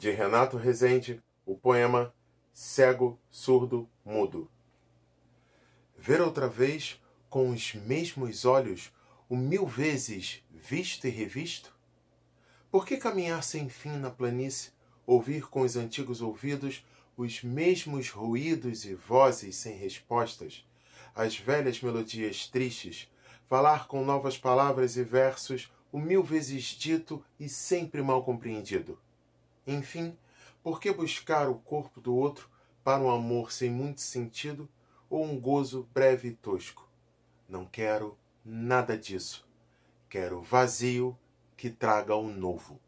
de Renato Rezende, o poema Cego, Surdo, Mudo. Ver outra vez com os mesmos olhos o mil vezes visto e revisto? Por que caminhar sem fim na planície, ouvir com os antigos ouvidos os mesmos ruídos e vozes sem respostas, as velhas melodias tristes, falar com novas palavras e versos, o mil vezes dito e sempre mal compreendido? Enfim, por que buscar o corpo do outro para um amor sem muito sentido ou um gozo breve e tosco? Não quero nada disso. Quero vazio que traga o novo.